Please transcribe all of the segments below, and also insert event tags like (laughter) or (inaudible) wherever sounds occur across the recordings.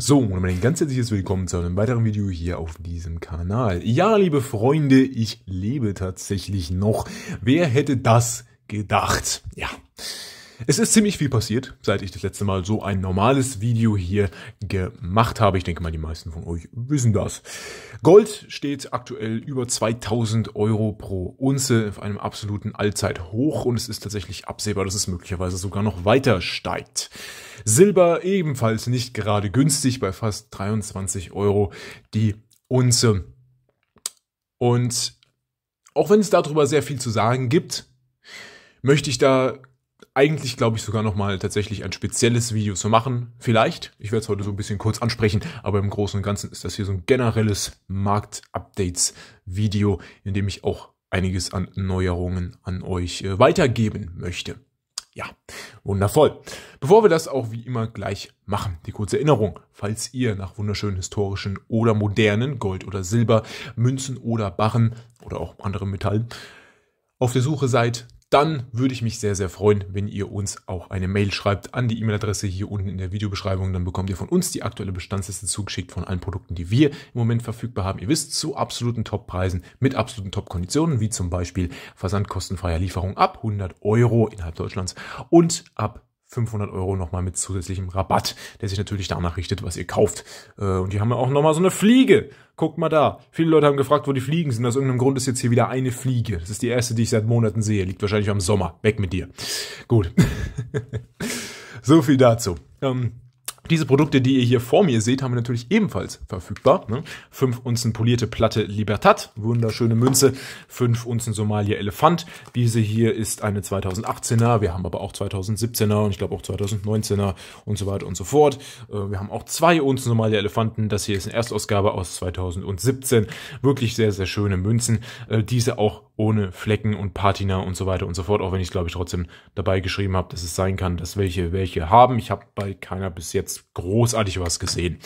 So, und ein ganz herzliches Willkommen zu einem weiteren Video hier auf diesem Kanal. Ja, liebe Freunde, ich lebe tatsächlich noch. Wer hätte das gedacht? Ja. Es ist ziemlich viel passiert, seit ich das letzte Mal so ein normales Video hier gemacht habe. Ich denke mal, die meisten von euch wissen das. Gold steht aktuell über 2000 Euro pro Unze auf einem absoluten Allzeithoch und es ist tatsächlich absehbar, dass es möglicherweise sogar noch weiter steigt. Silber ebenfalls nicht gerade günstig bei fast 23 Euro die Unze. Und auch wenn es darüber sehr viel zu sagen gibt, möchte ich da eigentlich, glaube ich, sogar nochmal tatsächlich ein spezielles Video zu machen. Vielleicht. Ich werde es heute so ein bisschen kurz ansprechen, aber im Großen und Ganzen ist das hier so ein generelles Markt-Updates-Video, in dem ich auch einiges an Neuerungen an euch äh, weitergeben möchte. Ja, wundervoll. Bevor wir das auch wie immer gleich machen, die kurze Erinnerung, falls ihr nach wunderschönen historischen oder modernen Gold- oder Silber, Münzen oder Barren oder auch anderen Metallen auf der Suche seid, dann würde ich mich sehr, sehr freuen, wenn ihr uns auch eine Mail schreibt an die E-Mail-Adresse hier unten in der Videobeschreibung. Dann bekommt ihr von uns die aktuelle Bestandsliste zugeschickt von allen Produkten, die wir im Moment verfügbar haben. Ihr wisst, zu absoluten Top-Preisen mit absoluten Top-Konditionen, wie zum Beispiel versandkostenfreier Lieferung ab 100 Euro innerhalb Deutschlands und ab 500 Euro nochmal mit zusätzlichem Rabatt, der sich natürlich danach richtet, was ihr kauft. Äh, und hier haben wir auch nochmal so eine Fliege. Guckt mal da. Viele Leute haben gefragt, wo die Fliegen sind. Aus irgendeinem Grund ist jetzt hier wieder eine Fliege. Das ist die erste, die ich seit Monaten sehe. Liegt wahrscheinlich am Sommer. Weg mit dir. Gut. (laughs) so viel dazu. Ähm diese Produkte, die ihr hier vor mir seht, haben wir natürlich ebenfalls verfügbar. Ne? Unzen polierte Platte Libertad, wunderschöne Münze. 5 Unzen Somalia Elefant. Diese hier ist eine 2018er. Wir haben aber auch 2017er und ich glaube auch 2019er und so weiter und so fort. Äh, wir haben auch zwei Unzen Somalia Elefanten. Das hier ist eine Erstausgabe aus 2017. Wirklich sehr, sehr schöne Münzen. Äh, diese auch ohne Flecken und Patina und so weiter und so fort, auch wenn ich es, glaube ich, trotzdem dabei geschrieben habe, dass es sein kann, dass welche welche haben. Ich habe bei keiner bis jetzt großartig was gesehen.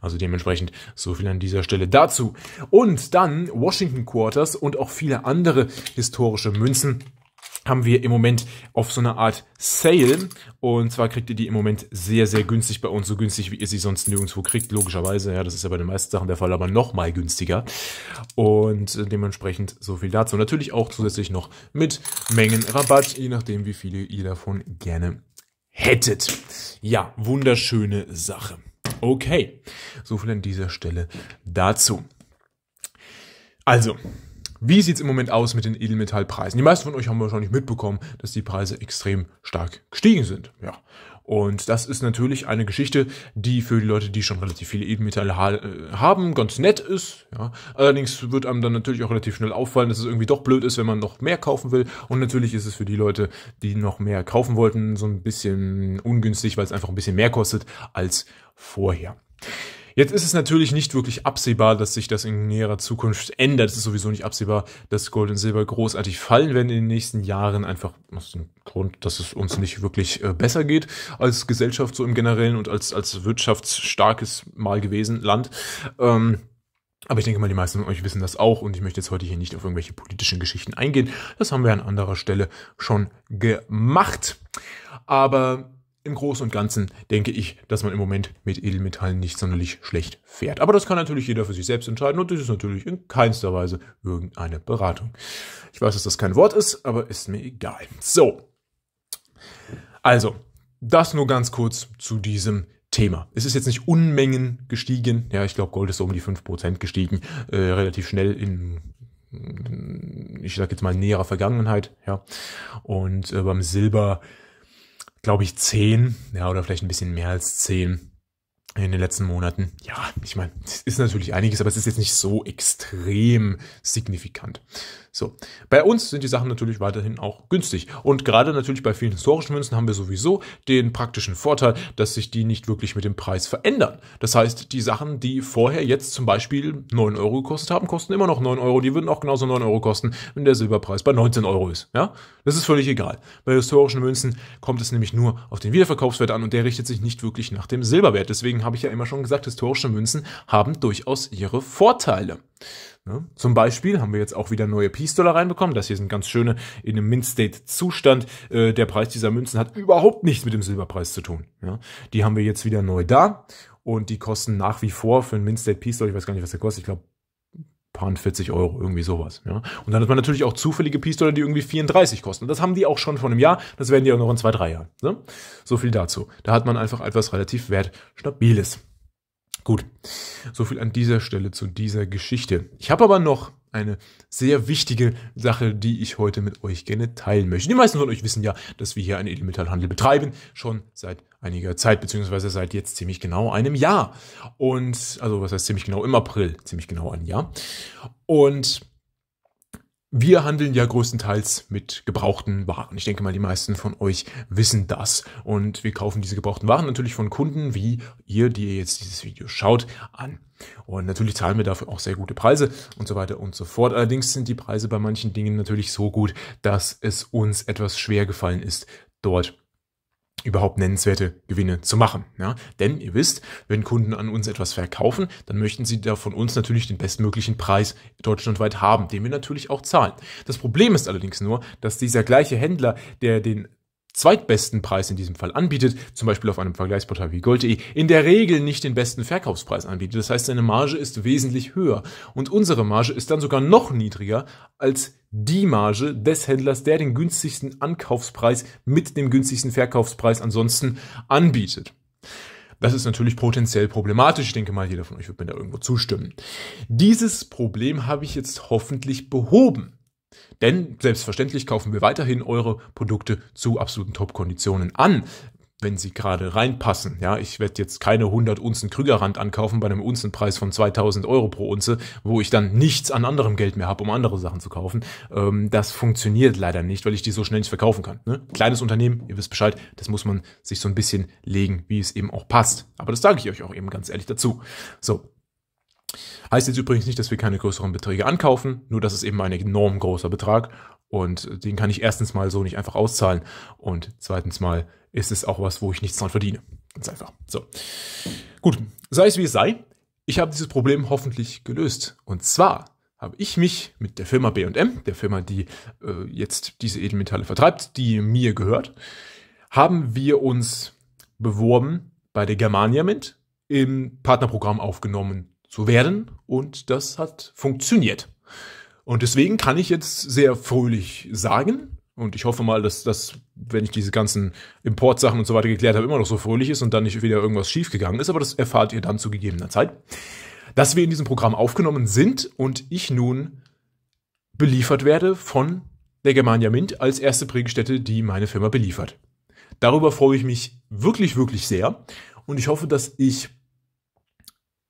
Also dementsprechend so viel an dieser Stelle dazu. Und dann Washington Quarters und auch viele andere historische Münzen haben wir im Moment auf so einer Art Sale. Und zwar kriegt ihr die im Moment sehr, sehr günstig bei uns. So günstig, wie ihr sie sonst nirgendwo kriegt, logischerweise. Ja, das ist ja bei den meisten Sachen der Fall, aber nochmal günstiger. Und äh, dementsprechend so viel dazu. Natürlich auch zusätzlich noch mit Mengenrabatt, je nachdem, wie viele ihr davon gerne hättet. Ja, wunderschöne Sache. Okay, so viel an dieser Stelle dazu. Also, wie sieht es im Moment aus mit den Edelmetallpreisen? Die meisten von euch haben wahrscheinlich mitbekommen, dass die Preise extrem stark gestiegen sind. Ja. Und das ist natürlich eine Geschichte, die für die Leute, die schon relativ viele Edelmetalle ha äh, haben, ganz nett ist. Ja. Allerdings wird einem dann natürlich auch relativ schnell auffallen, dass es irgendwie doch blöd ist, wenn man noch mehr kaufen will. Und natürlich ist es für die Leute, die noch mehr kaufen wollten, so ein bisschen ungünstig, weil es einfach ein bisschen mehr kostet als vorher. Jetzt ist es natürlich nicht wirklich absehbar, dass sich das in näherer Zukunft ändert. Es ist sowieso nicht absehbar, dass Gold und Silber großartig fallen werden in den nächsten Jahren. Einfach aus dem Grund, dass es uns nicht wirklich äh, besser geht als Gesellschaft so im Generellen und als, als wirtschaftsstarkes mal gewesen Land. Ähm, aber ich denke mal, die meisten von euch wissen das auch und ich möchte jetzt heute hier nicht auf irgendwelche politischen Geschichten eingehen. Das haben wir an anderer Stelle schon gemacht. Aber im Großen und Ganzen denke ich, dass man im Moment mit Edelmetallen nicht sonderlich schlecht fährt. Aber das kann natürlich jeder für sich selbst entscheiden und das ist natürlich in keinster Weise irgendeine Beratung. Ich weiß, dass das kein Wort ist, aber ist mir egal. So. Also, das nur ganz kurz zu diesem Thema. Es ist jetzt nicht Unmengen gestiegen. Ja, ich glaube, Gold ist so um die 5% gestiegen. Äh, relativ schnell in ich sag jetzt mal näherer Vergangenheit, ja. Und äh, beim Silber glaube ich, zehn, ja, oder vielleicht ein bisschen mehr als zehn in den letzten Monaten. Ja, ich meine, es ist natürlich einiges, aber es ist jetzt nicht so extrem signifikant. So, bei uns sind die Sachen natürlich weiterhin auch günstig. Und gerade natürlich bei vielen historischen Münzen haben wir sowieso den praktischen Vorteil, dass sich die nicht wirklich mit dem Preis verändern. Das heißt, die Sachen, die vorher jetzt zum Beispiel 9 Euro gekostet haben, kosten immer noch 9 Euro. Die würden auch genauso 9 Euro kosten, wenn der Silberpreis bei 19 Euro ist. Ja, das ist völlig egal. Bei historischen Münzen kommt es nämlich nur auf den Wiederverkaufswert an und der richtet sich nicht wirklich nach dem Silberwert. Deswegen habe ich ja immer schon gesagt, historische Münzen haben durchaus ihre Vorteile. Ne? Zum Beispiel haben wir jetzt auch wieder neue Peace-Dollar reinbekommen. Das hier sind ganz schöne in einem Mint-State-Zustand. Äh, der Preis dieser Münzen hat überhaupt nichts mit dem Silberpreis zu tun. Ja? Die haben wir jetzt wieder neu da und die kosten nach wie vor für einen Mint-State-Peace-Dollar, ich weiß gar nicht, was der kostet, ich glaube paar 40 Euro, irgendwie sowas. Ja? Und dann hat man natürlich auch zufällige Pistolen, die irgendwie 34 kosten. Das haben die auch schon vor einem Jahr, das werden die auch noch in zwei, drei Jahren. Ne? So viel dazu. Da hat man einfach etwas relativ wertstabiles. Gut, so viel an dieser Stelle zu dieser Geschichte. Ich habe aber noch eine sehr wichtige Sache, die ich heute mit euch gerne teilen möchte. Die meisten von euch wissen ja, dass wir hier einen Edelmetallhandel betreiben, schon seit einiger Zeit, beziehungsweise seit jetzt ziemlich genau einem Jahr. Und, also was heißt ziemlich genau, im April, ziemlich genau ein Jahr. Und wir handeln ja größtenteils mit gebrauchten Waren. Ich denke mal, die meisten von euch wissen das. Und wir kaufen diese gebrauchten Waren natürlich von Kunden wie ihr, die ihr jetzt dieses Video schaut, an. Und natürlich zahlen wir dafür auch sehr gute Preise und so weiter und so fort. Allerdings sind die Preise bei manchen Dingen natürlich so gut, dass es uns etwas schwer gefallen ist, dort überhaupt nennenswerte Gewinne zu machen. Ja? Denn ihr wisst, wenn Kunden an uns etwas verkaufen, dann möchten sie da von uns natürlich den bestmöglichen Preis deutschlandweit haben, den wir natürlich auch zahlen. Das Problem ist allerdings nur, dass dieser gleiche Händler, der den zweitbesten Preis in diesem Fall anbietet, zum Beispiel auf einem Vergleichsportal wie Gold.de, in der Regel nicht den besten Verkaufspreis anbietet. Das heißt, seine Marge ist wesentlich höher und unsere Marge ist dann sogar noch niedriger als die Marge des Händlers, der den günstigsten Ankaufspreis mit dem günstigsten Verkaufspreis ansonsten anbietet. Das ist natürlich potenziell problematisch. Ich denke mal, jeder von euch wird mir da irgendwo zustimmen. Dieses Problem habe ich jetzt hoffentlich behoben. Denn selbstverständlich kaufen wir weiterhin eure Produkte zu absoluten Top-Konditionen an wenn sie gerade reinpassen. Ja, ich werde jetzt keine 100 Unzen Krügerrand ankaufen bei einem Unzenpreis von 2000 Euro pro Unze, wo ich dann nichts an anderem Geld mehr habe, um andere Sachen zu kaufen. Ähm, das funktioniert leider nicht, weil ich die so schnell nicht verkaufen kann. Ne? Kleines Unternehmen, ihr wisst Bescheid, das muss man sich so ein bisschen legen, wie es eben auch passt. Aber das sage ich euch auch eben ganz ehrlich dazu. So, Heißt jetzt übrigens nicht, dass wir keine größeren Beträge ankaufen, nur das ist eben ein enorm großer Betrag und den kann ich erstens mal so nicht einfach auszahlen und zweitens mal ist es auch was, wo ich nichts dran verdiene. Ganz einfach. So. Gut, sei es wie es sei, ich habe dieses Problem hoffentlich gelöst. Und zwar habe ich mich mit der Firma BM, der Firma, die äh, jetzt diese Edelmetalle vertreibt, die mir gehört, haben wir uns beworben bei der Germania Mint im Partnerprogramm aufgenommen zu werden und das hat funktioniert. Und deswegen kann ich jetzt sehr fröhlich sagen, und ich hoffe mal, dass das, wenn ich diese ganzen Importsachen und so weiter geklärt habe, immer noch so fröhlich ist und dann nicht wieder irgendwas schiefgegangen ist, aber das erfahrt ihr dann zu gegebener Zeit, dass wir in diesem Programm aufgenommen sind und ich nun beliefert werde von der Germania Mint als erste Prägestätte, die meine Firma beliefert. Darüber freue ich mich wirklich, wirklich sehr und ich hoffe, dass ich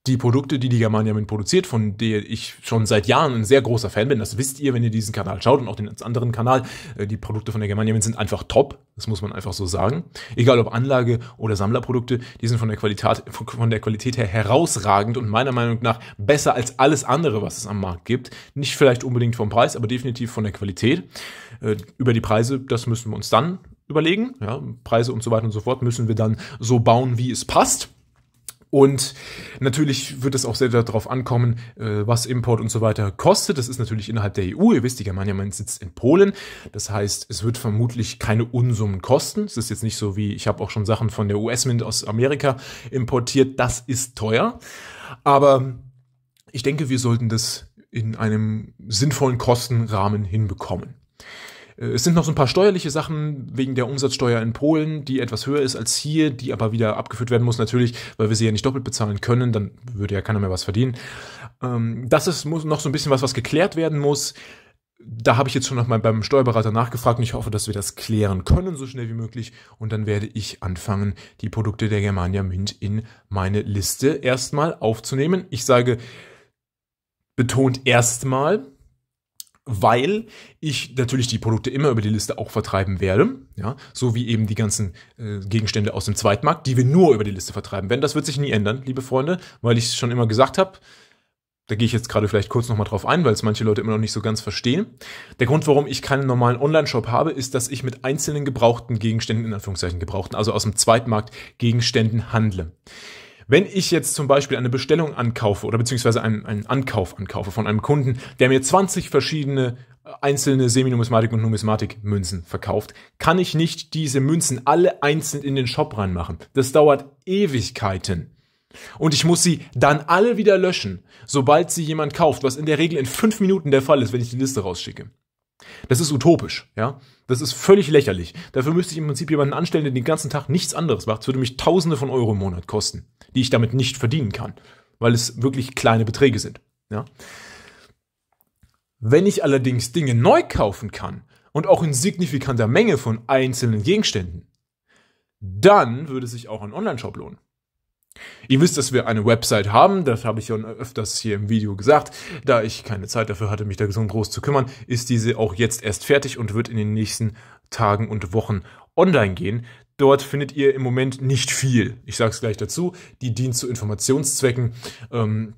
die Produkte, die die Germaniamin produziert, von der ich schon seit Jahren ein sehr großer Fan bin, das wisst ihr, wenn ihr diesen Kanal schaut und auch den anderen Kanal, äh, die Produkte von der Germaniamin sind einfach top, das muss man einfach so sagen. Egal ob Anlage- oder Sammlerprodukte, die sind von der, Qualität, von der Qualität her herausragend und meiner Meinung nach besser als alles andere, was es am Markt gibt. Nicht vielleicht unbedingt vom Preis, aber definitiv von der Qualität. Äh, über die Preise, das müssen wir uns dann überlegen. Ja, Preise und so weiter und so fort müssen wir dann so bauen, wie es passt. Und natürlich wird es auch sehr darauf ankommen, äh, was Import und so weiter kostet. Das ist natürlich innerhalb der EU. Ihr wisst, die Germania Mainz sitzt in Polen. Das heißt, es wird vermutlich keine Unsummen kosten. Es ist jetzt nicht so wie, ich habe auch schon Sachen von der US-Mint aus Amerika importiert. Das ist teuer. Aber ich denke, wir sollten das in einem sinnvollen Kostenrahmen hinbekommen. Äh, es sind noch so ein paar steuerliche Sachen wegen der Umsatzsteuer in Polen, die etwas höher ist als hier, die aber wieder abgeführt werden muss natürlich, weil wir sie ja nicht doppelt bezahlen können, dann würde ja keiner mehr was verdienen. Ähm, das ist noch so ein bisschen was, was geklärt werden muss. Da habe ich jetzt schon nochmal beim Steuerberater nachgefragt und ich hoffe, dass wir das klären können so schnell wie möglich. Und dann werde ich anfangen, die Produkte der Germania Mint in meine Liste erstmal aufzunehmen. Ich sage betont erstmal, weil ich natürlich die Produkte immer über die Liste auch vertreiben werde, ja, so wie eben die ganzen äh, Gegenstände aus dem Zweitmarkt, die wir nur über die Liste vertreiben werden. Das wird sich nie ändern, liebe Freunde, weil ich es schon immer gesagt habe. Da gehe ich jetzt gerade vielleicht kurz nochmal drauf ein, weil es manche Leute immer noch nicht so ganz verstehen. Der Grund, warum ich keinen normalen Online-Shop habe, ist, dass ich mit einzelnen gebrauchten Gegenständen, in Anführungszeichen gebrauchten, also aus dem Zweitmarkt Gegenständen handle. Wenn ich jetzt zum Beispiel eine Bestellung ankaufe oder beziehungsweise einen, einen Ankauf ankaufe von einem Kunden, der mir 20 verschiedene äh, einzelne Seminumismatik und Numismatik Münzen verkauft, kann ich nicht diese Münzen alle einzeln in den Shop reinmachen. Das dauert Ewigkeiten. Und ich muss sie dann alle wieder löschen, sobald sie jemand kauft, was in der Regel in fünf Minuten der Fall ist, wenn ich die Liste rausschicke. Das ist utopisch, ja. Das ist völlig lächerlich. Dafür müsste ich im Prinzip jemanden anstellen, der den ganzen Tag nichts anderes macht. Das würde mich Tausende von Euro im Monat kosten, die ich damit nicht verdienen kann, weil es wirklich kleine Beträge sind, ja. Wenn ich allerdings Dinge neu kaufen kann und auch in signifikanter Menge von einzelnen Gegenständen, dann würde sich auch ein Onlineshop lohnen. Ihr wisst, dass wir eine Website haben, das habe ich schon öfters hier im Video gesagt. Da ich keine Zeit dafür hatte, mich da so groß zu kümmern, ist diese auch jetzt erst fertig und wird in den nächsten Tagen und Wochen online gehen. Dort findet ihr im Moment nicht viel. Ich sage es gleich dazu. Die dient zu Informationszwecken. Ähm,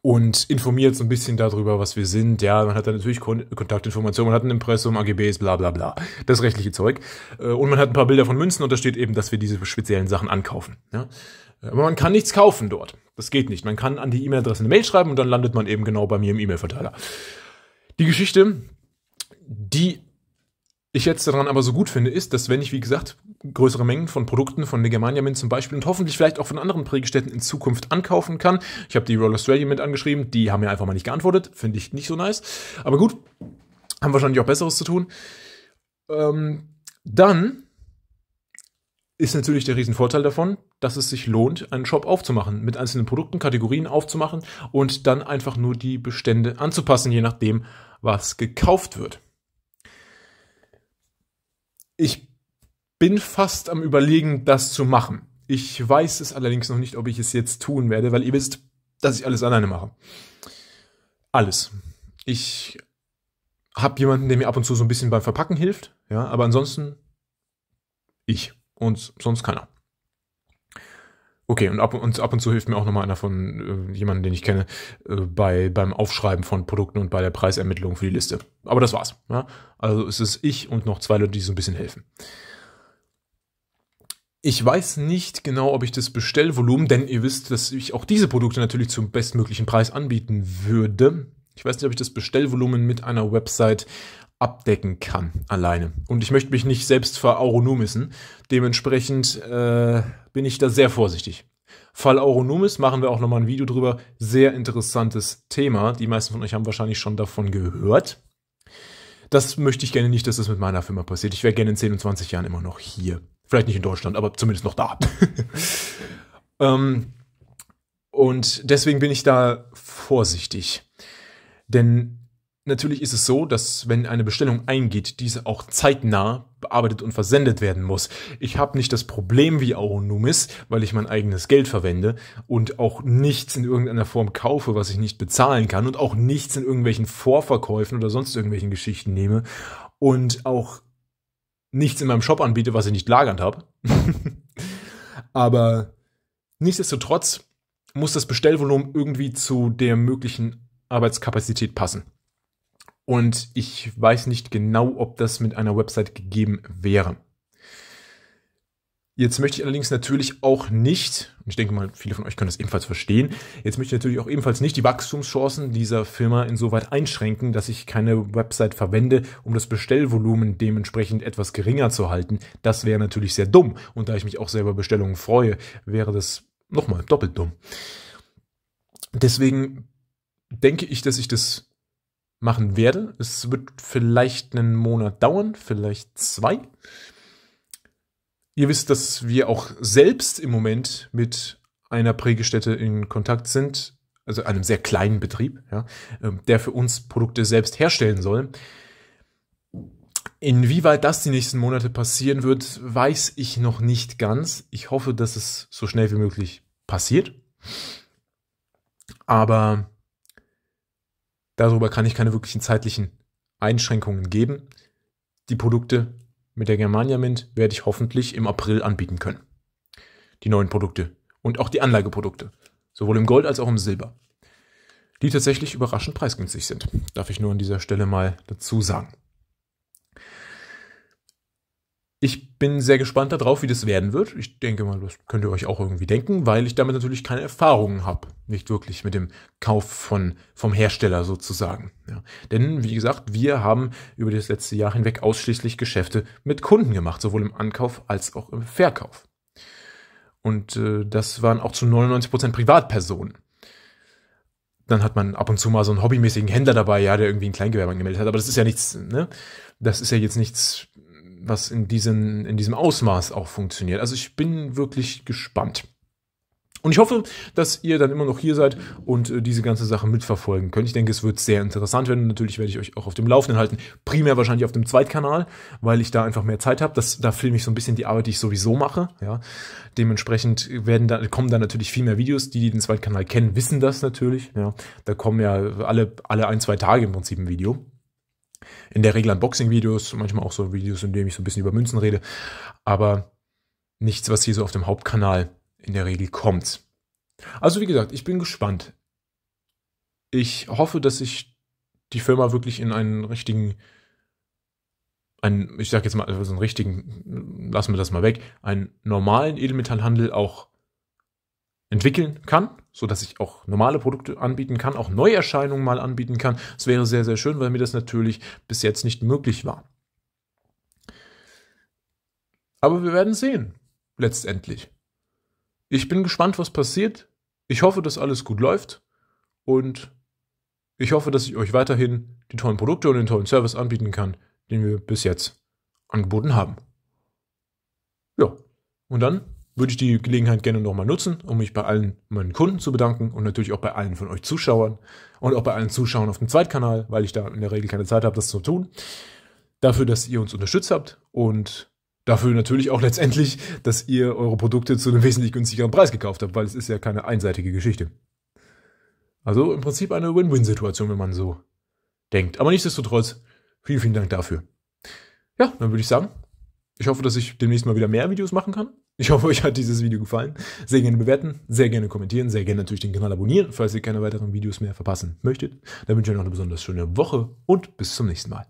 und informiert so ein bisschen darüber, was wir sind. Ja, man hat da natürlich Kon Kontaktinformationen, man hat ein Impressum, AGBs, bla bla bla. Das rechtliche Zeug. Äh, und man hat ein paar Bilder von Münzen und da steht eben, dass wir diese speziellen Sachen ankaufen. Ja? Aber man kann nichts kaufen dort. Das geht nicht. Man kann an die E-Mail-Adresse eine Mail schreiben und dann landet man eben genau bei mir im E-Mail-Verteiler. Die Geschichte, die ich jetzt daran aber so gut finde, ist, dass wenn ich, wie gesagt, größere Mengen von Produkten von der Germania Mint zum Beispiel und hoffentlich vielleicht auch von anderen Prägestätten in Zukunft ankaufen kann. Ich habe die Roll Australia Mint angeschrieben, die haben mir einfach mal nicht geantwortet, finde ich nicht so nice. Aber gut, haben wahrscheinlich auch Besseres zu tun. Ähm, dann ist natürlich der Riesenvorteil davon, dass es sich lohnt, einen Shop aufzumachen, mit einzelnen Produkten, Kategorien aufzumachen und dann einfach nur die Bestände anzupassen, je nachdem, was gekauft wird. Ich bin fast am Überlegen, das zu machen. Ich weiß es allerdings noch nicht, ob ich es jetzt tun werde, weil ihr wisst, dass ich alles alleine mache. Alles. Ich habe jemanden, der mir ab und zu so ein bisschen beim Verpacken hilft, ja, aber ansonsten ich und sonst keiner. Okay, und ab, und ab und zu hilft mir auch nochmal einer von äh, jemandem, den ich kenne, äh, bei, beim Aufschreiben von Produkten und bei der Preisermittlung für die Liste. Aber das war's. Ja? Also es ist ich und noch zwei Leute, die so ein bisschen helfen. Ich weiß nicht genau, ob ich das Bestellvolumen, denn ihr wisst, dass ich auch diese Produkte natürlich zum bestmöglichen Preis anbieten würde. Ich weiß nicht, ob ich das Bestellvolumen mit einer Website abdecken kann alleine. Und ich möchte mich nicht selbst verauronumissen. Dementsprechend äh, bin ich da sehr vorsichtig. Fall Auronumis machen wir auch nochmal ein Video drüber. Sehr interessantes Thema. Die meisten von euch haben wahrscheinlich schon davon gehört. Das möchte ich gerne nicht, dass das mit meiner Firma passiert. Ich wäre gerne in 10 und 20 Jahren immer noch hier. Vielleicht nicht in Deutschland, aber zumindest noch da. (laughs) ähm, und deswegen bin ich da vorsichtig. Denn Natürlich ist es so, dass wenn eine Bestellung eingeht, diese auch zeitnah bearbeitet und versendet werden muss. Ich habe nicht das Problem wie Auronumis, weil ich mein eigenes Geld verwende und auch nichts in irgendeiner Form kaufe, was ich nicht bezahlen kann und auch nichts in irgendwelchen Vorverkäufen oder sonst irgendwelchen Geschichten nehme und auch nichts in meinem Shop anbiete, was ich nicht lagernd habe. (laughs) Aber nichtsdestotrotz muss das Bestellvolumen irgendwie zu der möglichen Arbeitskapazität passen. Und ich weiß nicht genau, ob das mit einer Website gegeben wäre. Jetzt möchte ich allerdings natürlich auch nicht, und ich denke mal, viele von euch können das ebenfalls verstehen, jetzt möchte ich natürlich auch ebenfalls nicht die Wachstumschancen dieser Firma insoweit einschränken, dass ich keine Website verwende, um das Bestellvolumen dementsprechend etwas geringer zu halten. Das wäre natürlich sehr dumm. Und da ich mich auch selber Bestellungen freue, wäre das nochmal doppelt dumm. Deswegen denke ich, dass ich das machen werde. Es wird vielleicht einen Monat dauern, vielleicht zwei. Ihr wisst, dass wir auch selbst im Moment mit einer Prägestätte in Kontakt sind, also einem sehr kleinen Betrieb, ja, ähm, der für uns Produkte selbst herstellen soll. Inwieweit das die nächsten Monate passieren wird, weiß ich noch nicht ganz. Ich hoffe, dass es so schnell wie möglich passiert. Aber Darüber kann ich keine wirklichen zeitlichen Einschränkungen geben. Die Produkte mit der Germania Mint werde ich hoffentlich im April anbieten können. Die neuen Produkte und auch die Anlageprodukte, sowohl im Gold als auch im Silber, die tatsächlich überraschend preisgünstig sind. Darf ich nur an dieser Stelle mal dazu sagen. Ich bin sehr gespannt darauf, wie das werden wird. Ich denke mal, das könnt ihr euch auch irgendwie denken, weil ich damit natürlich keine Erfahrungen habe. Nicht wirklich mit dem Kauf von, vom Hersteller sozusagen. Ja. Denn, wie gesagt, wir haben über das letzte Jahr hinweg ausschließlich Geschäfte mit Kunden gemacht, sowohl im Ankauf als auch im Verkauf. Und äh, das waren auch zu 99% Prozent Privatpersonen dann hat man ab und zu mal so einen hobbymäßigen Händler dabei, ja, der irgendwie ein Kleingewerbe angemeldet hat. Aber das ist ja nichts, ne? Das ist ja jetzt nichts was in, diesen, in diesem Ausmaß auch funktioniert. Also ich bin wirklich gespannt. Und ich hoffe, dass ihr dann immer noch hier seid und äh, diese ganze Sache mitverfolgen könnt. Ich denke, es wird sehr interessant werden. natürlich werde ich euch auch auf dem Laufenden halten. Primär wahrscheinlich auf dem Zweitkanal, weil ich da einfach mehr Zeit habe. da filme ich so ein bisschen die Arbeit, die ich sowieso mache. Ja. Dementsprechend werden da, kommen da natürlich viel mehr Videos. Die, die den Zweitkanal kennen, wissen das natürlich. Ja. Da kommen ja alle, alle ein, zwei Tage im Prinzip ein Video in der Regel an boxing videos manchmal auch so Videos, in denen ich so ein bisschen über Münzen rede, aber nichts, was hier so auf dem Hauptkanal in der Regel kommt. Also wie gesagt, ich bin gespannt. Ich hoffe, dass ich die Firma wirklich in einen richtigen, einen, ich sag jetzt mal, also so einen richtigen, lassen wir das mal weg, einen normalen Edelmetallhandel auch entwickeln kann, so dass ich auch normale Produkte anbieten kann, auch Neuerscheinungen mal anbieten kann. Es wäre sehr, sehr schön, weil mir das natürlich bis jetzt nicht möglich war. Aber wir werden sehen, letztendlich. Ich bin gespannt, was passiert. Ich hoffe, dass alles gut läuft und ich hoffe, dass ich euch weiterhin die tollen Produkte und den tollen Service anbieten kann, den wir bis jetzt angeboten haben. Ja, und dann würde ich die Gelegenheit gerne nochmal nutzen, um mich bei allen meinen Kunden zu bedanken und natürlich auch bei allen von euch Zuschauern und auch bei allen Zuschauern auf dem Zweitkanal, weil ich da in der Regel keine Zeit habe, das zu tun. Dafür, dass ihr uns unterstützt habt und dafür natürlich auch letztendlich, dass ihr eure Produkte zu einem wesentlich günstigeren Preis gekauft habt, weil es ist ja keine einseitige Geschichte. Also im Prinzip eine Win-Win-Situation, wenn man so denkt. Aber nichtsdestotrotz, vielen, vielen Dank dafür. Ja, dann würde ich sagen, ich hoffe, dass ich demnächst mal wieder mehr Videos machen kann. Ich hoffe, euch hat dieses Video gefallen. Sehr gerne bewerten, sehr gerne kommentieren, sehr gerne natürlich den Kanal abonnieren, falls ihr keine weiteren Videos mehr verpassen möchtet. Dann wünsche ich euch noch eine besonders schöne Woche und bis zum nächsten Mal.